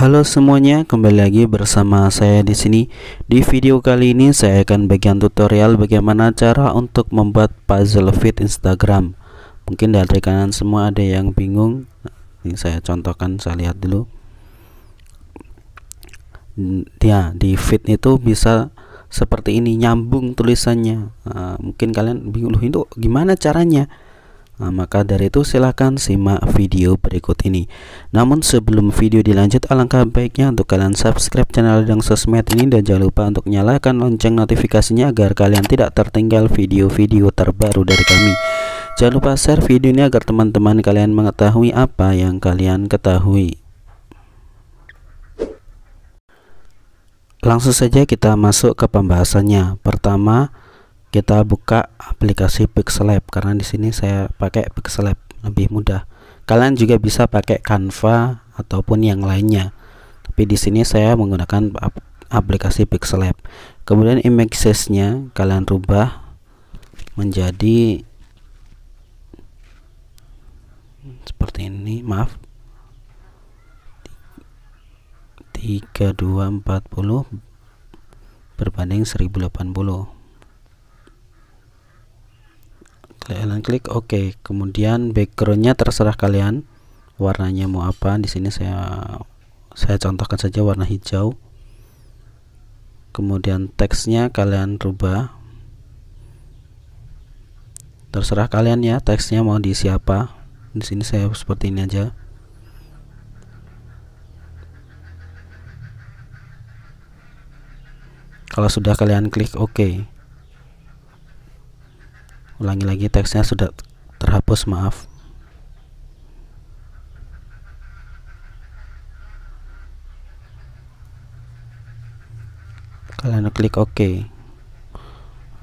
Halo semuanya, kembali lagi bersama saya di sini. Di video kali ini saya akan bagian tutorial bagaimana cara untuk membuat puzzle feed Instagram. Mungkin dari kanan semua ada yang bingung. Ini saya contohkan, saya lihat dulu. Ya, di feed itu bisa seperti ini nyambung tulisannya. Nah, mungkin kalian bingung itu gimana caranya? Nah, maka dari itu silahkan simak video berikut ini. Namun sebelum video dilanjut alangkah baiknya untuk kalian subscribe channel Ledang Sosmed ini dan jangan lupa untuk nyalakan lonceng notifikasinya agar kalian tidak tertinggal video-video terbaru dari kami. Jangan lupa share video ini agar teman-teman kalian mengetahui apa yang kalian ketahui. Langsung saja kita masuk ke pembahasannya. Pertama, kita buka aplikasi Pixelab karena di sini saya pakai Pixelab lebih mudah. Kalian juga bisa pakai Canva ataupun yang lainnya. Tapi di sini saya menggunakan aplikasi Pixelab. Kemudian image size-nya kalian rubah menjadi seperti ini, maaf. 3240 berbanding 1080 kalian klik OK kemudian backgroundnya terserah kalian warnanya mau apa di sini saya saya contohkan saja warna hijau kemudian teksnya kalian rubah terserah kalian ya teksnya mau diisi apa di sini saya seperti ini aja kalau sudah kalian klik OK ulangi lagi teksnya sudah terhapus maaf kalian klik OK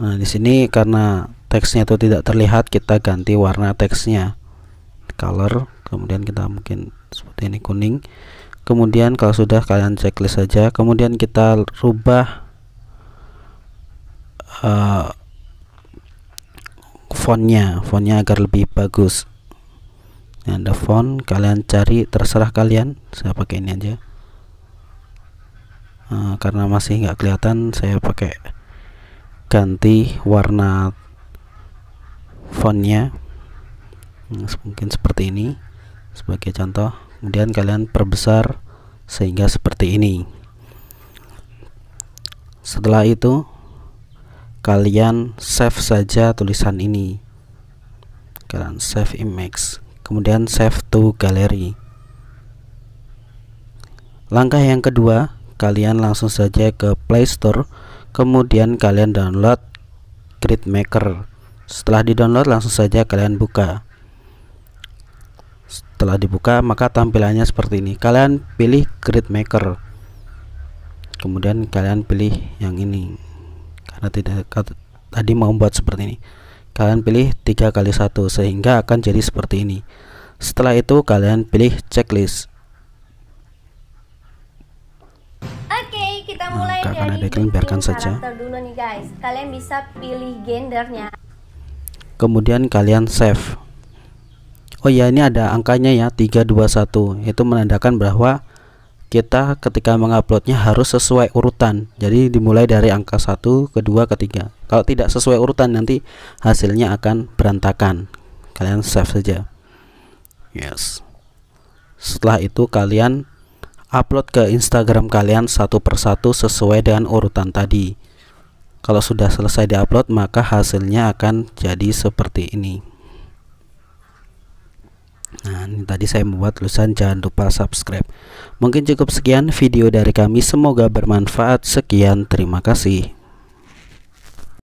nah di sini karena teksnya itu tidak terlihat kita ganti warna teksnya color kemudian kita mungkin seperti ini kuning kemudian kalau sudah kalian checklist saja kemudian kita rubah uh, fontnya fontnya agar lebih bagus nah, ada font kalian cari terserah kalian saya pakai ini aja nah, karena masih nggak kelihatan saya pakai ganti warna fontnya hmm, mungkin seperti ini sebagai contoh kemudian kalian perbesar sehingga seperti ini setelah itu kalian save saja tulisan ini kalian save image kemudian save to gallery langkah yang kedua kalian langsung saja ke playstore kemudian kalian download grid maker setelah di download langsung saja kalian buka setelah dibuka maka tampilannya seperti ini kalian pilih grid maker kemudian kalian pilih yang ini karena tidak tadi mau buat seperti ini kalian pilih tiga kali satu sehingga akan jadi seperti ini setelah itu kalian pilih checklist oke kita nah, mulai nah, dari ada kalian biarkan saja dulu nih guys kalian bisa pilih gendernya kemudian kalian save oh ya ini ada angkanya ya 321 itu menandakan bahwa kita ketika menguploadnya harus sesuai urutan jadi dimulai dari angka 1 kedua ketiga kalau tidak sesuai urutan nanti hasilnya akan berantakan kalian save saja yes setelah itu kalian upload ke Instagram kalian satu persatu sesuai dengan urutan tadi kalau sudah selesai diupload maka hasilnya akan jadi seperti ini Nah, ini tadi saya membuat tulisan jangan lupa subscribe. Mungkin cukup sekian video dari kami, semoga bermanfaat. Sekian, terima kasih.